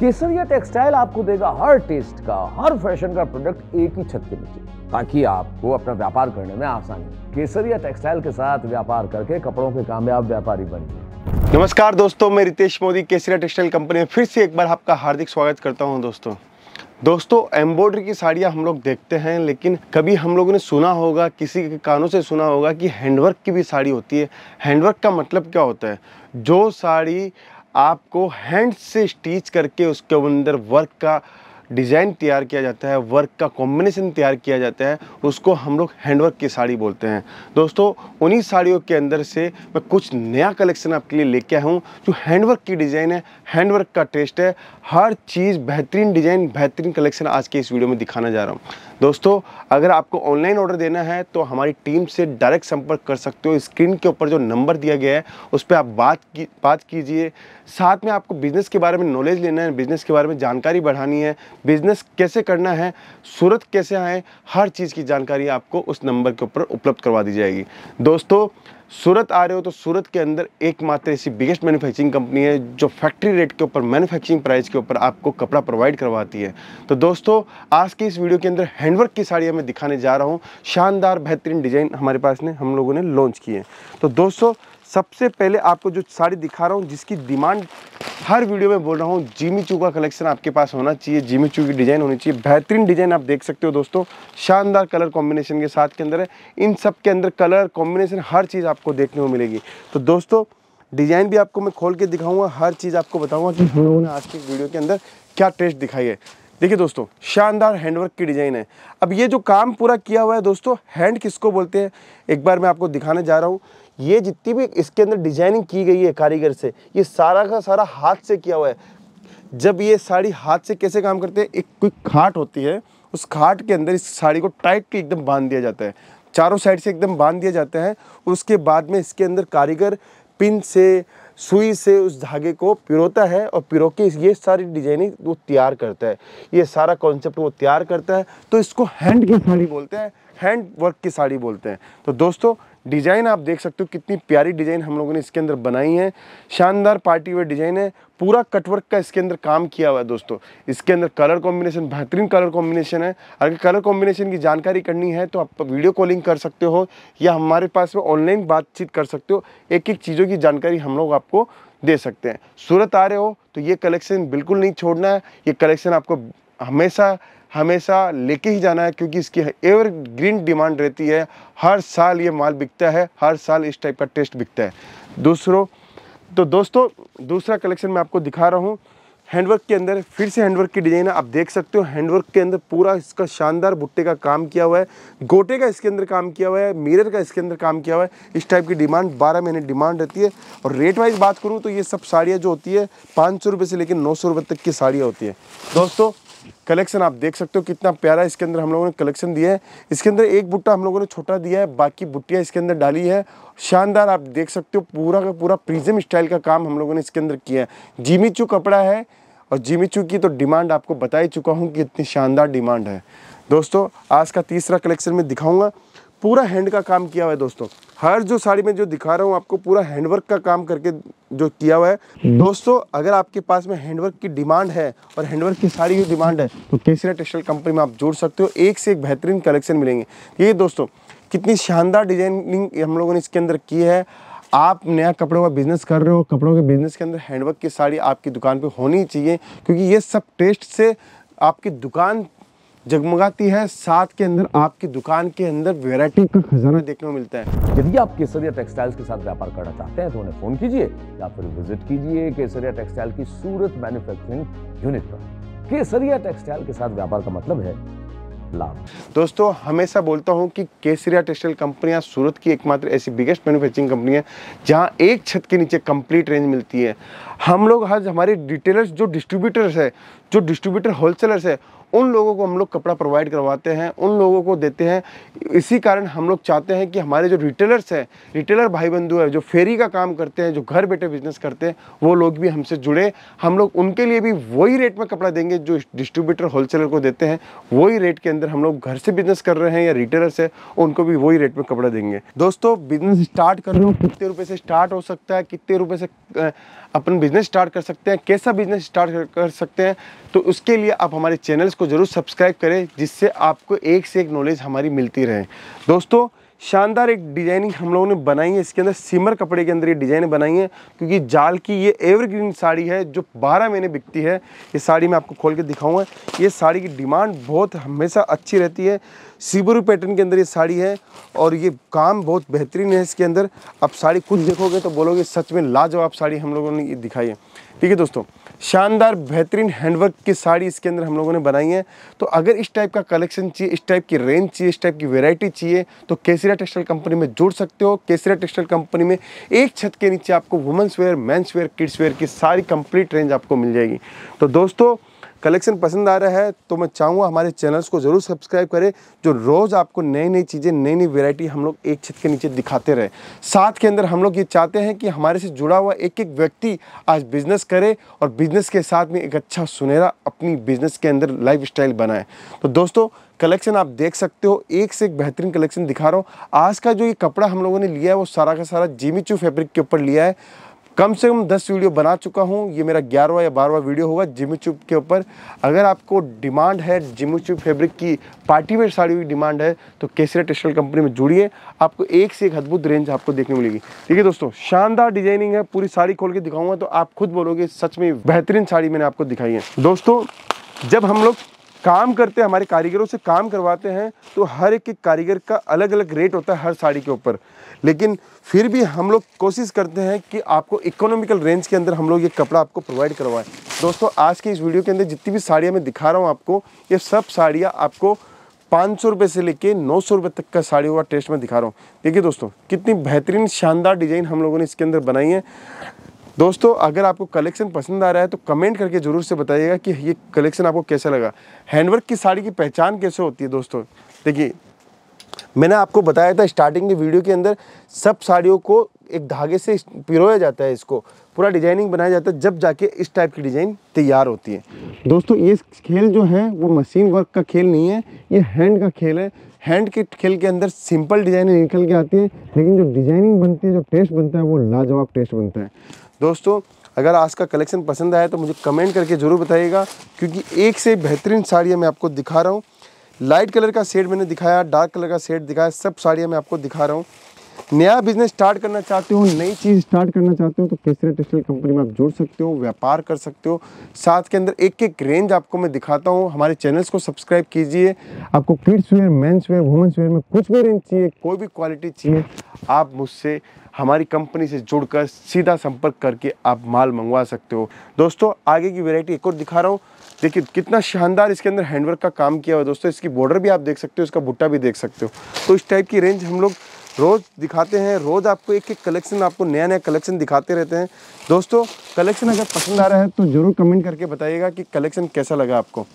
केसरिया textile आपको देगा हर test का हर फैशन का प्रोडक्ट एक ही छत के नीचे ताकि आपको अपना व्यापार करने में आसानी केसरिया टेक्सटाइल के साथ व्यापार करके कपड़ों के कामयाब व्यापारी बनिए नमस्कार दोस्तों मैं रितेश मोदी केसरिया टेक्सटाइल कंपनी में फिर से एक बार आपका हार्दिक स्वागत करता हूँ दोस्तों दोस्तों एम्ब्रॉयडरी की साड़ियाँ हम लोग देखते हैं लेकिन कभी हम लोगों ने सुना होगा किसी के कानों से सुना होगा कि हैंडवर्क की भी साड़ी होती है हैंडवर्क का मतलब क्या होता है जो साड़ी आपको हैंड से स्टिच करके उसके अंदर वर्क का डिज़ाइन तैयार किया जाता है वर्क का कॉम्बिनेशन तैयार किया जाता है उसको हम लोग हैंडवर्क की साड़ी बोलते हैं दोस्तों उन्हीं साड़ियों के अंदर से मैं कुछ नया कलेक्शन आपके लिए लेके आया हूँ जो हैंडवर्क की डिज़ाइन है हैंडवर्क का टेस्ट है हर चीज़ बेहतरीन डिज़ाइन बेहतरीन कलेक्शन आज के इस वीडियो में दिखाना जा रहा हूँ दोस्तों अगर आपको ऑनलाइन ऑर्डर देना है तो हमारी टीम से डायरेक्ट संपर्क कर सकते हो स्क्रीन के ऊपर जो नंबर दिया गया है उस पर आप बात की बात कीजिए साथ में आपको बिज़नेस के बारे में नॉलेज लेना है बिज़नेस के बारे में जानकारी बढ़ानी है बिजनेस कैसे करना है सूरत कैसे आए हर चीज़ की जानकारी आपको उस नंबर के ऊपर उपलब्ध करवा दी जाएगी दोस्तों सूरत आ रहे हो तो सूरत के अंदर एकमात्र ऐसी बिगेस्ट मैन्युफैक्चरिंग कंपनी है जो फैक्ट्री रेट के ऊपर मैन्युफैक्चरिंग प्राइस के ऊपर आपको कपड़ा प्रोवाइड करवाती है तो दोस्तों आज की इस वीडियो के अंदर हैंडवर्क की साड़ियाँ मैं दिखाने जा रहा हूँ शानदार बेहतरीन डिज़ाइन हमारे पास ने हम लोगों ने लॉन्च किए तो दोस्तों सबसे पहले आपको जो साड़ी दिखा रहा हूँ जिसकी डिमांड हर वीडियो में बोल रहा हूँ जीमी चू का कलेक्शन आपके पास होना चाहिए जीमी चू की डिज़ाइन होनी चाहिए बेहतरीन डिज़ाइन आप देख सकते हो दोस्तों शानदार कलर कॉम्बिनेशन के साथ के अंदर है इन सब के अंदर कलर कॉम्बिनेशन हर चीज़ आपको देखने को मिलेगी तो दोस्तों डिज़ाइन भी आपको मैं खोल के दिखाऊंगा हर चीज़ आपको बताऊंगा कि उन्होंने आज की वीडियो के अंदर क्या टेस्ट दिखाई है देखिए दोस्तों शानदार हैंडवर्क की डिज़ाइन है अब ये जो काम पूरा किया हुआ है दोस्तों हैंड किसको बोलते हैं एक बार मैं आपको दिखाने जा रहा हूँ ये जितनी भी इसके अंदर डिजाइनिंग की गई है कारीगर से ये सारा का सारा हाथ से किया हुआ है जब ये साड़ी हाथ से कैसे काम करते हैं एक कोई खाट होती है उस खाट के अंदर इस साड़ी को टाइटली एकदम बांध दिया जाता है चारों साइड से एकदम बांध दिया जाता है उसके बाद में इसके अंदर कारीगर पिन से सुई से उस धागे को पिरोता है और पिरो के ये सारी डिजाइनिंग वो तैयार करता है ये सारा कॉन्सेप्ट वो तैयार करता है तो इसको हैंड की साड़ी बोलते हैं हैंड वर्क की साड़ी बोलते हैं तो दोस्तों डिज़ाइन आप देख सकते हो कितनी प्यारी डिज़ाइन हम लोगों ने इसके अंदर बनाई है शानदार पार्टी वेयर डिज़ाइन है पूरा कटवर्क का इसके अंदर काम किया हुआ है दोस्तों इसके अंदर कलर कॉम्बिनेशन बेहतरीन कलर कॉम्बिनेशन है अगर कलर कॉम्बिनेशन की जानकारी करनी है तो आप वीडियो कॉलिंग कर सकते हो या हमारे पास में ऑनलाइन बातचीत कर सकते हो एक एक चीज़ों की जानकारी हम लोग आपको दे सकते हैं सूरत आ रहे हो तो ये कलेक्शन बिल्कुल नहीं छोड़ना है ये कलेक्शन आपको हमेशा हमेशा लेके ही जाना है क्योंकि इसकी एवर ग्रीन डिमांड रहती है हर साल ये माल बिकता है हर साल इस टाइप का टेस्ट बिकता है दूसरों तो दोस्तों दूसरा कलेक्शन मैं आपको दिखा रहा हूँ हैंडवर्क के अंदर फिर से हैंडवर्क की डिज़ाइन आप देख सकते हो हैंडवर्क के अंदर पूरा इसका शानदार भुट्टे का काम किया हुआ है गोटे का इसके अंदर काम किया हुआ है मिरर का इसके अंदर काम किया हुआ है इस टाइप की डिमांड बारह महीने डिमांड रहती है और रेट वाइज बात करूँ तो ये सब साड़ियाँ जो होती है पाँच सौ से लेकर नौ सौ तक की साड़ियाँ होती है दोस्तों कलेक्शन आप देख सकते हो कितना प्यारा इसके अंदर हम लोगों ने कलेक्शन दिया है इसके अंदर एक बुट्टा हम लोगों ने छोटा दिया है बाकी बुट्टियाँ इसके अंदर डाली है शानदार आप देख सकते हो पूरा का पूरा प्रीजम स्टाइल का काम हम लोगों ने इसके अंदर किया है चू कपड़ा है और चू की तो डिमांड आपको बता ही चुका हूँ कि इतनी शानदार डिमांड है दोस्तों आज का तीसरा कलेक्शन मैं दिखाऊंगा पूरा हैंड का काम किया हुआ है दोस्तों हर जो साड़ी में जो दिखा रहा हूँ आपको पूरा हैंडवर्क का काम करके जो किया हुआ है दोस्तों अगर आपके पास में हैंडवर्क की डिमांड है और हैंडवर्क की साड़ी की डिमांड है तो केसरा टेक्सटाइल कंपनी में आप जोड़ सकते हो एक से एक बेहतरीन कलेक्शन मिलेंगे ये दोस्तों कितनी शानदार डिजाइनिंग हम लोगों ने इसके अंदर की है आप नया कपड़ों का बिजनेस कर रहे हो कपड़ों के बिजनेस के अंदर हैंडवर्क की साड़ी आपकी दुकान पर होनी चाहिए क्योंकि ये सब टेस्ट से आपकी दुकान जगमगाती है साथ के अंदर आपकी दुकान के अंदर वेराइटी का खजाना देखने को मिलता है यदि आप केसरिया टेक्सटाइल्स के साथ व्यापार करना चाहते हैं तो उन्हें फोन कीजिए या फिर विजिट कीजिए केसरिया टेक्सटाइल की सूरत मैन्युफैक्चरिंग यूनिट पर केसरिया टेक्सटाइल के साथ व्यापार का मतलब है लाभ दोस्तों हमेशा बोलता हूँ कि केसरिया टेक्सटाइल कंपनियाँ सूरत की एकमात्र ऐसी बिगेस्ट मैन्युफैक्चरिंग कंपनी है जहाँ एक छत के नीचे कंप्लीट रेंज मिलती है हम लोग हर हमारे डिटेलर्स जो डिस्ट्रीब्यूटर्स है जो डिस्ट्रीब्यूटर होलसेलर्स है उन लोगों को हम लोग कपड़ा प्रोवाइड करवाते हैं उन लोगों को देते हैं इसी कारण हम लोग चाहते हैं कि हमारे जो रिटेलर्स हैं रिटेलर भाई बंधु हैं जो फेरी का काम करते हैं जो घर बैठे बिजनेस करते हैं वो लोग भी हमसे जुड़े हम लोग उनके लिए भी वही रेट में कपड़ा देंगे जो डिस्ट्रीब्यूटर होलसेलर को देते हैं वही रेट के अंदर हम लोग घर से बिजनेस कर रहे हैं या रिटेलर्स है उनको भी वही रेट में कपड़ा देंगे दोस्तों बिजनेस स्टार्ट कर रहे हो कितने रुपये से स्टार्ट हो सकता है कितने रुपये से अपन बिज़नेस स्टार्ट कर सकते हैं कैसा बिज़नेस स्टार्ट कर सकते हैं तो उसके लिए आप हमारे चैनल्स को ज़रूर सब्सक्राइब करें जिससे आपको एक से एक नॉलेज हमारी मिलती रहे दोस्तों शानदार एक डिजाइनिंग हम लोगों ने बनाई है इसके अंदर सिमर कपड़े के अंदर ये डिजाइन बनाई है क्योंकि जाल की ये एवरग्रीन साड़ी है जो बारह महीने बिकती है ये साड़ी मैं आपको खोल के दिखाऊंगा ये साड़ी की डिमांड बहुत हमेशा अच्छी रहती है सीबरू पैटर्न के अंदर ये साड़ी है और ये काम बहुत बेहतरीन है इसके अंदर आप साड़ी खुद देखोगे तो बोलोगे सच में लाजवाब साड़ी हम लोगों ने ये दिखाई है ठीक है दोस्तों शानदार बेहतरीन हैंडवर्क की साड़ी इसके अंदर हम लोगों ने बनाई है तो अगर इस टाइप का कलेक्शन चाहिए इस टाइप की रेंज चाहिए इस टाइप की वेराइटी चाहिए तो केसरिया टेक्सटाइल कंपनी में जुड़ सकते हो केसरिया टेक्सटाइल कंपनी में एक छत के नीचे आपको women's wear men's wear kids wear की सारी कंप्लीट रेंज आपको मिल जाएगी तो दोस्तों कलेक्शन पसंद आ रहा है तो मैं चाहूँगा हमारे चैनल्स को ज़रूर सब्सक्राइब करें जो रोज़ आपको नई नई चीज़ें नई नई वेराइटी हम लोग एक छत के नीचे दिखाते रहे साथ के अंदर हम लोग ये चाहते हैं कि हमारे से जुड़ा हुआ एक एक व्यक्ति आज बिज़नेस करे और बिज़नेस के साथ में एक अच्छा सुनहरा अपनी बिज़नेस के अंदर लाइफ बनाए तो दोस्तों कलेक्शन आप देख सकते हो एक से एक बेहतरीन कलेक्शन दिखा रहा हूँ आज का जो ये कपड़ा हम लोगों ने लिया है वो सारा का सारा जीमीचू फैब्रिक के ऊपर लिया है कम से कम दस वीडियो बना चुका हूँ ये मेरा ग्यारहवा या बारहवा वीडियो होगा जिमी चुप के ऊपर अगर आपको डिमांड है जिमी चुप फेब्रिक की पार्टी वेयर साड़ी की डिमांड है तो केसरा टेक्सटाइल कंपनी में जुड़िए आपको एक से एक अद्भुत रेंज आपको देखने मिलेगी ठीक है दोस्तों शानदार डिजाइनिंग है पूरी साड़ी खोल के दिखाऊंगा तो आप खुद बोलोगे सच में बेहतरीन साड़ी मैंने आपको दिखाई है दोस्तों जब हम लोग काम करते हैं हमारे कारीगरों से काम करवाते हैं तो हर एक एक कारीगर का अलग अलग रेट होता है हर साड़ी के ऊपर लेकिन फिर भी हम लोग कोशिश करते हैं कि आपको इकोनॉमिकल रेंज के अंदर हम लोग ये कपड़ा आपको प्रोवाइड करवाएं दोस्तों आज की इस वीडियो के अंदर जितनी भी साड़ियाँ मैं दिखा रहा हूँ आपको ये सब साड़ियाँ आपको पाँच सौ रुपये से लेकर नौ सौ रुपये तक का साड़ी हुआ टेस्ट में दिखा रहा हूँ देखिए दोस्तों कितनी बेहतरीन शानदार डिज़ाइन हम लोगों ने इसके अंदर बनाई है दोस्तों अगर आपको कलेक्शन पसंद आ रहा है तो कमेंट करके ज़रूर से बताइएगा कि ये कलेक्शन आपको कैसा लगा हैंडवर्क की साड़ी की पहचान कैसे होती है दोस्तों देखिए मैंने आपको बताया था स्टार्टिंग के वीडियो के अंदर सब साड़ियों को एक धागे से पिरोया जाता है इसको पूरा डिजाइनिंग बनाया जाता है जब जाके इस टाइप की डिज़ाइन तैयार होती है दोस्तों ये खेल जो है वो मशीन वर्क का खेल नहीं है ये हैंड का खेल है हैंड के खेल के अंदर सिंपल डिजाइनिंग निकल के आती है लेकिन जो डिजाइनिंग बनती है जो टेस्ट बनता है वो लाजवाब टेस्ट बनता है दोस्तों अगर आज का कलेक्शन पसंद आया तो मुझे कमेंट करके ज़रूर बताइएगा क्योंकि एक से बेहतरीन साड़ियाँ मैं आपको दिखा रहा हूँ लाइट कलर का शेड मैंने दिखाया डार्क कलर का शेड दिखाया सब साड़ियाँ मैं आपको दिखा रहा हूँ नया बिजनेस स्टार्ट करना चाहते हो नई चीज़ स्टार्ट करना चाहते हो तो केसरा टेक्सटाइल कंपनी में आप जुड़ सकते हो व्यापार कर सकते हो साथ के अंदर एक एक रेंज आपको मैं दिखाता हूँ हमारे चैनल्स को सब्सक्राइब कीजिए आपको kids wear men's wear women's wear में कुछ भी रेंज चाहिए कोई भी क्वालिटी चाहिए आप मुझसे हमारी कंपनी से जुड़कर सीधा संपर्क करके आप माल मंगवा सकते हो दोस्तों आगे की वेरायटी एक और दिखा रहा हूँ देखिए कितना शानदार इसके अंदर हैंडवर्क का काम किया हुआ है दोस्तों इसकी बॉर्डर भी आप देख सकते हो इसका भुट्टा भी देख सकते हो तो इस टाइप की रेंज हम लोग रोज़ दिखाते हैं रोज़ आपको एक एक कलेक्शन आपको नया नया कलेक्शन दिखाते रहते हैं दोस्तों कलेक्शन अगर पसंद आ रहा है तो ज़रूर कमेंट करके बताइएगा कि कलेक्शन कैसा लगा आपको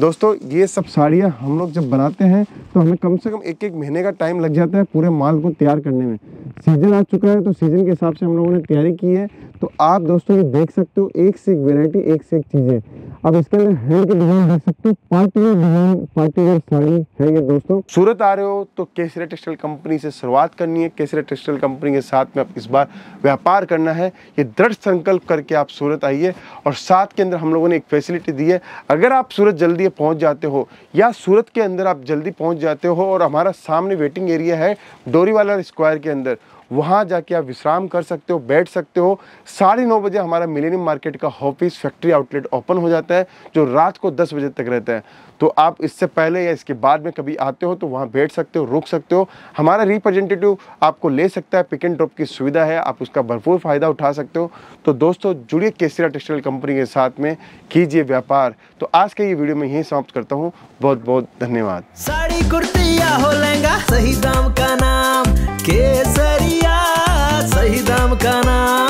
दोस्तों ये सब साड़ियाँ हम लोग जब बनाते हैं तो हमें कम से कम एक एक महीने का टाइम लग जाता है पूरे माल को तैयार करने में सीजन आ चुका है तो सीजन के हिसाब से हम लोगों ने तैयारी की है तो आप दोस्तों ये देख सकते हो एक से एक वेराइटी एक से एक चीजें अब इसके अंदर हैंड के डिजाइन देख सकते हो पार्टिकुलर डिजाइन पार्टिकुलर साड़ी है ये दोस्तों सूरत आ रहे हो तो केसरे टेक्सटाइल कंपनी से शुरुआत करनी है केसरे टेक्सटाइल कंपनी के साथ में आप इस बार व्यापार करना है ये दृढ़ संकल्प करके आप सूरत आइए और साथ के अंदर हम लोगों ने एक फैसिलिटी दी है अगर आप सूरत जल्दी पहुँच जाते हो या सूरत के अंदर आप जल्दी पहुँच जाते हो और हमारा सामने वेटिंग एरिया है डोरीवाला स्क्वायर के अंदर वहाँ जाके आप विश्राम कर सकते हो बैठ सकते हो साढ़े नौ बजे हमारा मिलेनियम मार्केट का ऑफिस फैक्ट्री आउटलेट ओपन हो जाता है जो रात को दस बजे तक रहता है तो आप इससे पहले या इसके बाद में कभी आते हो तो वहाँ बैठ सकते हो रुक सकते हो हमारा रिप्रेजेंटेटिव आपको ले सकता है पिक एंड ड्रॉप की सुविधा है आप उसका भरपूर फ़ायदा उठा सकते हो तो दोस्तों जुड़िए केसरा टेक्सटाइल कंपनी के साथ में कीजिए व्यापार तो आज के ये वीडियो में यही समाप्त करता हूँ बहुत बहुत धन्यवाद साड़ी कुर्तिया हो लहंगा सही दाम का नाम केसर नाम का नाम